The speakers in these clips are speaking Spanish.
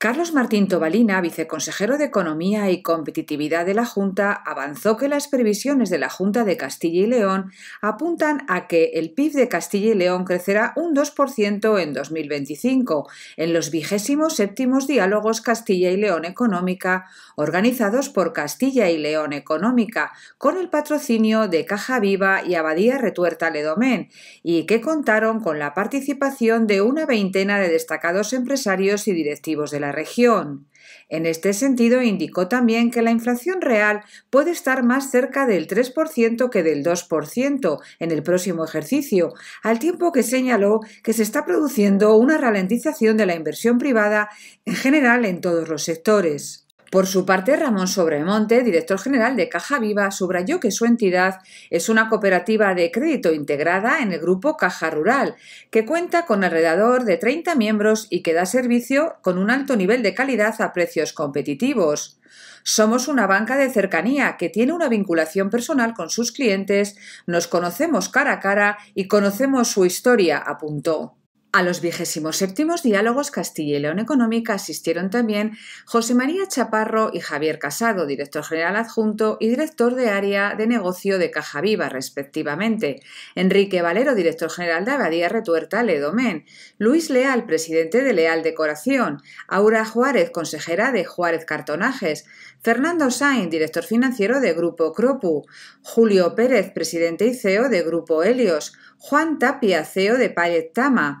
Carlos Martín Tobalina, viceconsejero de Economía y Competitividad de la Junta, avanzó que las previsiones de la Junta de Castilla y León apuntan a que el PIB de Castilla y León crecerá un 2% en 2025, en los vigésimos séptimos diálogos Castilla y León Económica, organizados por Castilla y León Económica, con el patrocinio de Caja Viva y Abadía Retuerta Ledomén, y que contaron con la participación de una veintena de destacados empresarios y directivos de la región. En este sentido, indicó también que la inflación real puede estar más cerca del 3% que del 2% en el próximo ejercicio, al tiempo que señaló que se está produciendo una ralentización de la inversión privada en general en todos los sectores. Por su parte, Ramón Sobremonte, director general de Caja Viva, subrayó que su entidad es una cooperativa de crédito integrada en el grupo Caja Rural, que cuenta con alrededor de 30 miembros y que da servicio con un alto nivel de calidad a precios competitivos. Somos una banca de cercanía que tiene una vinculación personal con sus clientes, nos conocemos cara a cara y conocemos su historia, apuntó. A los vigésimos diálogos Castilla y León Económica asistieron también José María Chaparro y Javier Casado, director general adjunto y director de área de negocio de Caja Viva, respectivamente, Enrique Valero, director general de Abadía Retuerta Ledomén, Luis Leal, presidente de Leal Decoración, Aura Juárez, consejera de Juárez Cartonajes, Fernando Sainz, director financiero de Grupo Cropu, Julio Pérez, presidente y CEO de Grupo Helios, Juan Tapia, CEO de Payet Tama,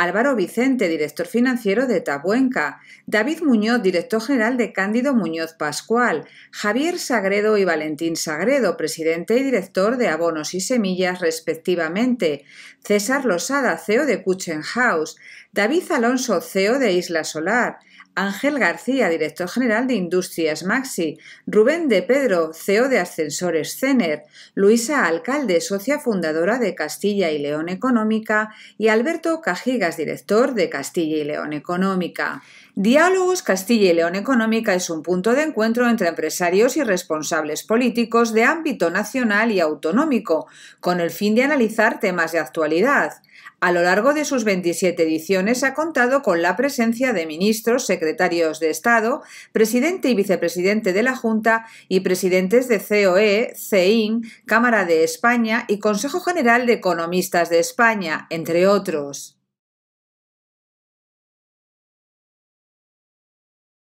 Álvaro Vicente, director financiero de Tabuenca, David Muñoz, director general de Cándido Muñoz Pascual, Javier Sagredo y Valentín Sagredo, presidente y director de Abonos y Semillas, respectivamente, César Losada, CEO de Kuchenhaus; David Alonso, CEO de Isla Solar, Ángel García, director general de Industrias Maxi, Rubén de Pedro, CEO de Ascensores Cener, Luisa Alcalde, socia fundadora de Castilla y León Económica, y Alberto Cajiga, director de Castilla y León Económica. Diálogos Castilla y León Económica es un punto de encuentro entre empresarios y responsables políticos de ámbito nacional y autonómico, con el fin de analizar temas de actualidad. A lo largo de sus 27 ediciones ha contado con la presencia de ministros, secretarios de Estado, presidente y vicepresidente de la Junta y presidentes de COE, CEIN, Cámara de España y Consejo General de Economistas de España, entre otros.